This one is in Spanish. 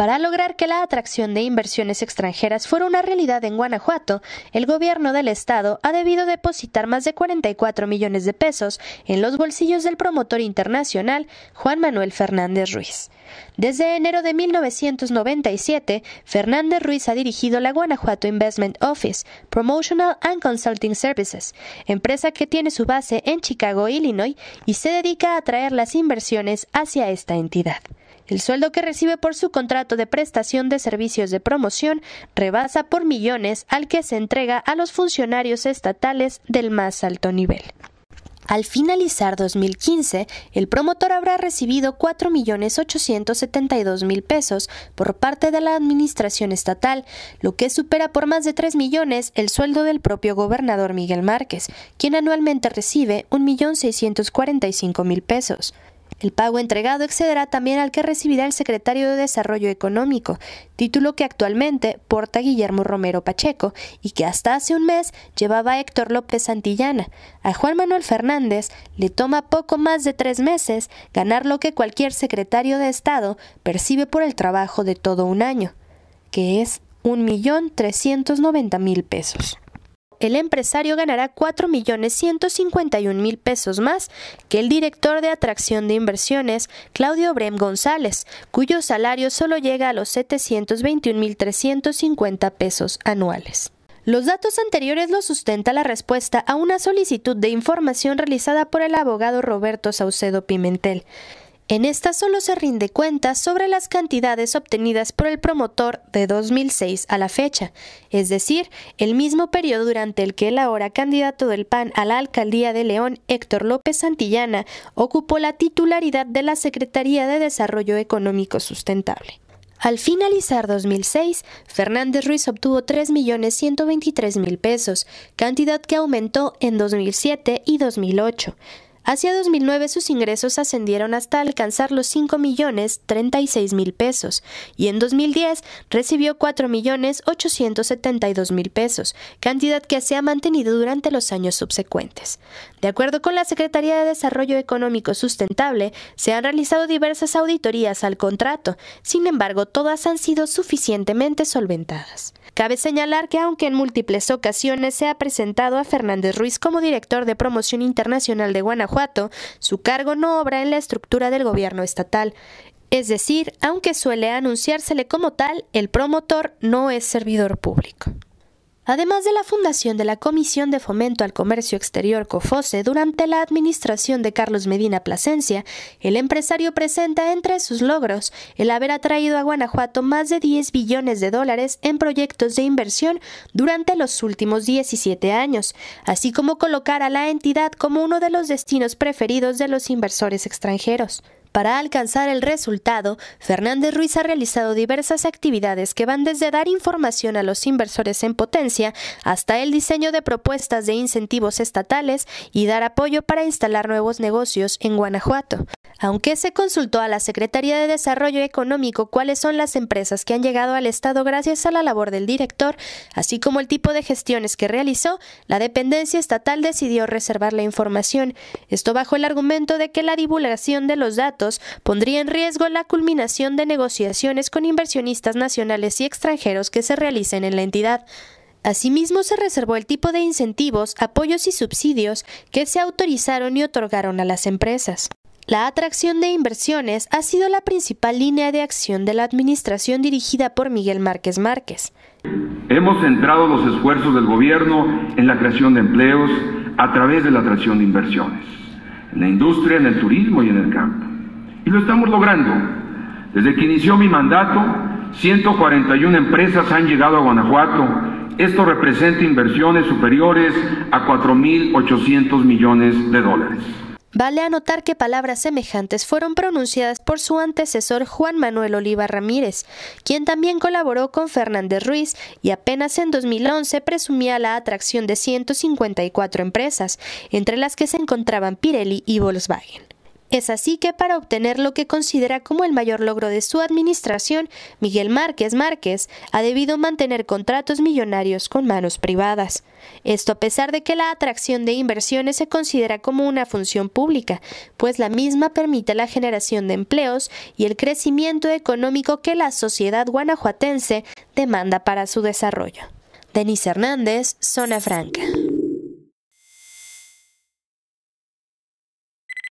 Para lograr que la atracción de inversiones extranjeras fuera una realidad en Guanajuato, el gobierno del estado ha debido depositar más de 44 millones de pesos en los bolsillos del promotor internacional Juan Manuel Fernández Ruiz. Desde enero de 1997, Fernández Ruiz ha dirigido la Guanajuato Investment Office, Promotional and Consulting Services, empresa que tiene su base en Chicago, Illinois, y se dedica a atraer las inversiones hacia esta entidad. El sueldo que recibe por su contrato de prestación de servicios de promoción rebasa por millones al que se entrega a los funcionarios estatales del más alto nivel. Al finalizar 2015, el promotor habrá recibido 4.872.000 pesos por parte de la Administración Estatal, lo que supera por más de 3 millones el sueldo del propio gobernador Miguel Márquez, quien anualmente recibe 1.645.000 pesos. El pago entregado excederá también al que recibirá el secretario de Desarrollo Económico, título que actualmente porta Guillermo Romero Pacheco y que hasta hace un mes llevaba Héctor López Santillana. A Juan Manuel Fernández le toma poco más de tres meses ganar lo que cualquier secretario de Estado percibe por el trabajo de todo un año, que es 1.390.000 pesos el empresario ganará 4.151.000 pesos más que el director de atracción de inversiones, Claudio Brem González, cuyo salario solo llega a los 721.350 pesos anuales. Los datos anteriores los sustenta la respuesta a una solicitud de información realizada por el abogado Roberto Saucedo Pimentel. En esta solo se rinde cuenta sobre las cantidades obtenidas por el promotor de 2006 a la fecha, es decir, el mismo periodo durante el que el ahora candidato del PAN a la alcaldía de León, Héctor López Santillana, ocupó la titularidad de la Secretaría de Desarrollo Económico Sustentable. Al finalizar 2006, Fernández Ruiz obtuvo 3.123.000 pesos, cantidad que aumentó en 2007 y 2008. Hacia 2009 sus ingresos ascendieron hasta alcanzar los 5 millones 36 mil pesos y en 2010 recibió 4 millones 872 mil pesos, cantidad que se ha mantenido durante los años subsecuentes. De acuerdo con la Secretaría de Desarrollo Económico Sustentable, se han realizado diversas auditorías al contrato, sin embargo todas han sido suficientemente solventadas. Cabe señalar que aunque en múltiples ocasiones se ha presentado a Fernández Ruiz como director de promoción internacional de Guanajuato, su cargo no obra en la estructura del gobierno estatal. Es decir, aunque suele anunciársele como tal, el promotor no es servidor público además de la fundación de la Comisión de Fomento al Comercio Exterior COFOSE durante la administración de Carlos Medina Plasencia, el empresario presenta entre sus logros el haber atraído a Guanajuato más de 10 billones de dólares en proyectos de inversión durante los últimos 17 años, así como colocar a la entidad como uno de los destinos preferidos de los inversores extranjeros. Para alcanzar el resultado, Fernández Ruiz ha realizado diversas actividades que van desde dar información a los inversores en potencia hasta el diseño de propuestas de incentivos estatales y dar apoyo para instalar nuevos negocios en Guanajuato. Aunque se consultó a la Secretaría de Desarrollo Económico cuáles son las empresas que han llegado al Estado gracias a la labor del director, así como el tipo de gestiones que realizó, la dependencia estatal decidió reservar la información. Esto bajo el argumento de que la divulgación de los datos pondría en riesgo la culminación de negociaciones con inversionistas nacionales y extranjeros que se realicen en la entidad. Asimismo, se reservó el tipo de incentivos, apoyos y subsidios que se autorizaron y otorgaron a las empresas. La atracción de inversiones ha sido la principal línea de acción de la administración dirigida por Miguel Márquez Márquez. Hemos centrado los esfuerzos del gobierno en la creación de empleos a través de la atracción de inversiones, en la industria, en el turismo y en el campo. Y lo estamos logrando. Desde que inició mi mandato, 141 empresas han llegado a Guanajuato. Esto representa inversiones superiores a 4.800 millones de dólares. Vale anotar que palabras semejantes fueron pronunciadas por su antecesor Juan Manuel Oliva Ramírez, quien también colaboró con Fernández Ruiz y apenas en 2011 presumía la atracción de 154 empresas, entre las que se encontraban Pirelli y Volkswagen. Es así que para obtener lo que considera como el mayor logro de su administración, Miguel Márquez Márquez ha debido mantener contratos millonarios con manos privadas. Esto a pesar de que la atracción de inversiones se considera como una función pública, pues la misma permite la generación de empleos y el crecimiento económico que la sociedad guanajuatense demanda para su desarrollo. Denis Hernández, Zona Franca.